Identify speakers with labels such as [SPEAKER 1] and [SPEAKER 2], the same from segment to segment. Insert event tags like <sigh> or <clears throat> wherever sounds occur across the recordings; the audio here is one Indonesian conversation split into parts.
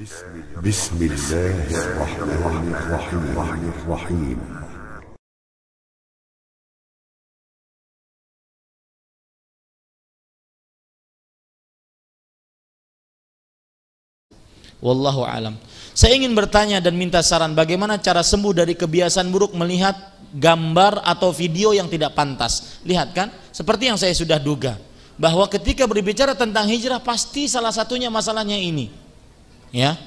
[SPEAKER 1] بسم, الله الرحمن الرحيم Wallahu alam. Saya ingin bertanya dan minta saran bagaimana cara sembuh dari kebiasaan buruk melihat gambar atau video yang tidak pantas. Lihat kan, seperti yang saya sudah duga bahwa ketika berbicara tentang hijrah pasti salah satunya masalahnya ini ya.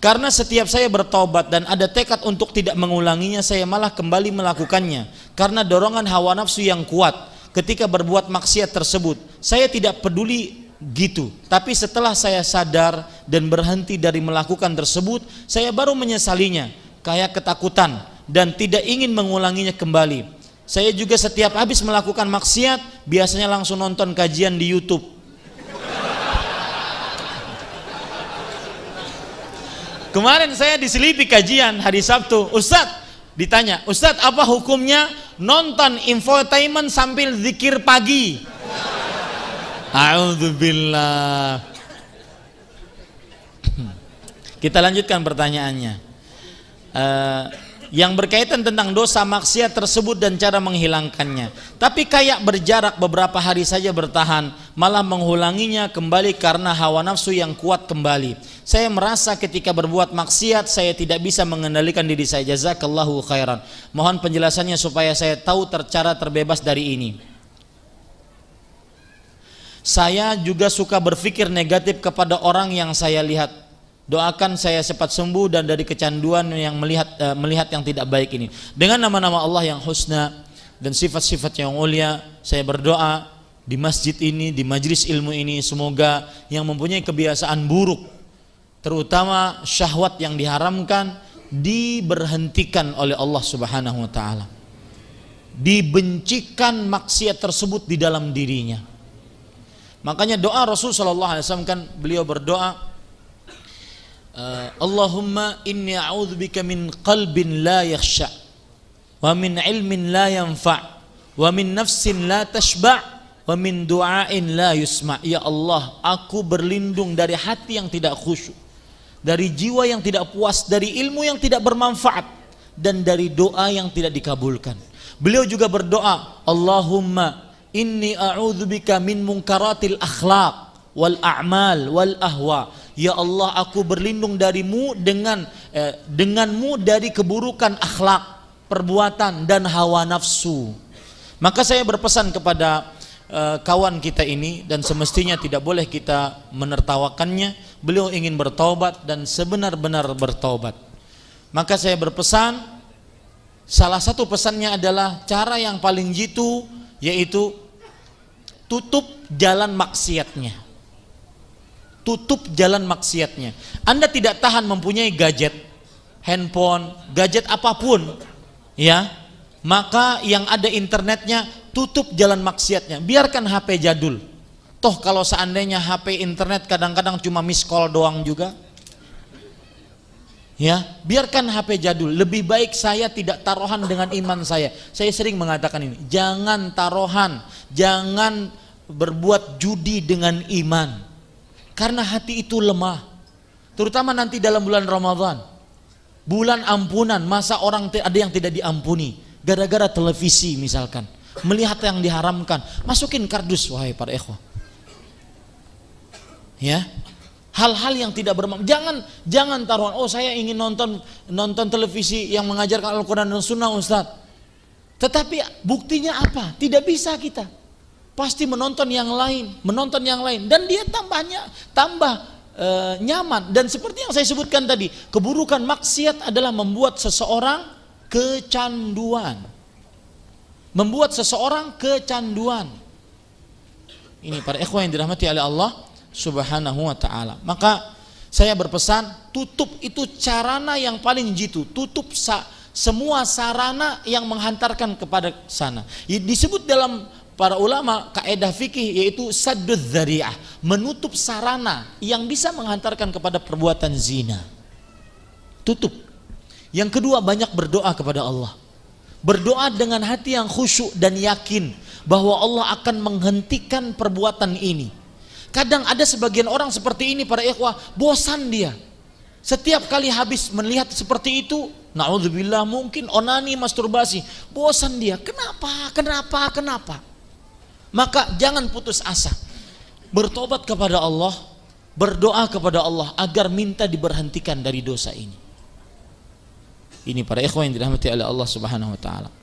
[SPEAKER 1] Karena setiap saya bertobat dan ada tekad untuk tidak mengulanginya, saya malah kembali melakukannya karena dorongan hawa nafsu yang kuat ketika berbuat maksiat tersebut. Saya tidak peduli gitu, tapi setelah saya sadar dan berhenti dari melakukan tersebut, saya baru menyesalinya, kayak ketakutan dan tidak ingin mengulanginya kembali. Saya juga setiap habis melakukan maksiat, biasanya langsung nonton kajian di YouTube Kemarin saya diselipi kajian hari Sabtu, Ustadz ditanya, Ustadz apa hukumnya nonton infotainment sambil zikir pagi? Alhamdulillah. <clears throat> Kita lanjutkan pertanyaannya. Eh, yang berkaitan tentang dosa maksiat tersebut dan cara menghilangkannya. Tapi kayak berjarak beberapa hari saja bertahan, malah mengulanginya kembali karena hawa nafsu yang kuat kembali. Saya merasa ketika berbuat maksiat saya tidak bisa mengendalikan diri saya. Jazakallahu khairan. Mohon penjelasannya supaya saya tahu cara terbebas dari ini. Saya juga suka berpikir negatif kepada orang yang saya lihat doakan saya cepat sembuh dan dari kecanduan yang melihat uh, melihat yang tidak baik ini. Dengan nama-nama Allah yang husna dan sifat-sifat yang mulia, saya berdoa di masjid ini, di majlis ilmu ini semoga yang mempunyai kebiasaan buruk terutama syahwat yang diharamkan diberhentikan oleh Allah Subhanahu wa taala. Dibencikan maksiat tersebut di dalam dirinya. Makanya doa Rasul Shallallahu alaihi wasallam kan beliau berdoa Eh, Allahumma inni a'udzubika min qalbin la yakhsha wa min ilmin la yanfa' wa min nafsin la tashba' wa min du'ain la yusma ya Allah aku berlindung dari hati yang tidak khusyuk dari jiwa yang tidak puas dari ilmu yang tidak bermanfaat dan dari doa yang tidak dikabulkan beliau juga berdoa Allahumma inni a'udzubika min munkaratil akhlaq wal a'mal wal ahwa Ya Allah aku berlindung darimu dengan eh, denganmu dari keburukan akhlak, perbuatan dan hawa nafsu. Maka saya berpesan kepada eh, kawan kita ini dan semestinya tidak boleh kita menertawakannya. Beliau ingin bertobat dan sebenar-benar bertobat. Maka saya berpesan salah satu pesannya adalah cara yang paling jitu yaitu tutup jalan maksiatnya tutup jalan maksiatnya. Anda tidak tahan mempunyai gadget, handphone, gadget apapun, ya. Maka yang ada internetnya tutup jalan maksiatnya. Biarkan HP jadul. Toh kalau seandainya HP internet kadang-kadang cuma miss call doang juga. Ya, biarkan HP jadul. Lebih baik saya tidak taruhan dengan iman saya. Saya sering mengatakan ini, jangan taruhan, jangan berbuat judi dengan iman karena hati itu lemah. Terutama nanti dalam bulan Ramadan. Bulan ampunan, masa orang ada yang tidak diampuni. Gara-gara televisi misalkan. Melihat yang diharamkan. Masukin kardus, wahai para ikhwah. Ya, hal-hal yang tidak bermanfaat. Jangan jangan taruhan. Oh saya ingin nonton nonton televisi yang mengajarkan Al-Quran dan Sunnah Ustaz. Tetapi buktinya apa? Tidak bisa kita pasti menonton yang lain, menonton yang lain dan dia tambahnya tambah e, nyaman dan seperti yang saya sebutkan tadi, keburukan maksiat adalah membuat seseorang kecanduan. Membuat seseorang kecanduan. Ini para ikhwah yang dirahmati oleh Allah Subhanahu wa taala. Maka saya berpesan tutup itu carana yang paling jitu, tutup sa semua sarana yang menghantarkan kepada sana. Disebut dalam para ulama kaedah fikih yaitu saddud zari'ah menutup sarana yang bisa menghantarkan kepada perbuatan zina. Tutup. Yang kedua banyak berdoa kepada Allah. Berdoa dengan hati yang khusyuk dan yakin bahwa Allah akan menghentikan perbuatan ini. Kadang ada sebagian orang seperti ini para ikhwah, bosan dia. Setiap kali habis melihat seperti itu, naudzubillah mungkin onani masturbasi, bosan dia. Kenapa? Kenapa? Kenapa? Maka jangan putus asa. Bertobat kepada Allah, berdoa kepada Allah agar minta diberhentikan dari dosa ini. Ini para ikhwan yang dirahmati oleh Allah Subhanahu wa taala.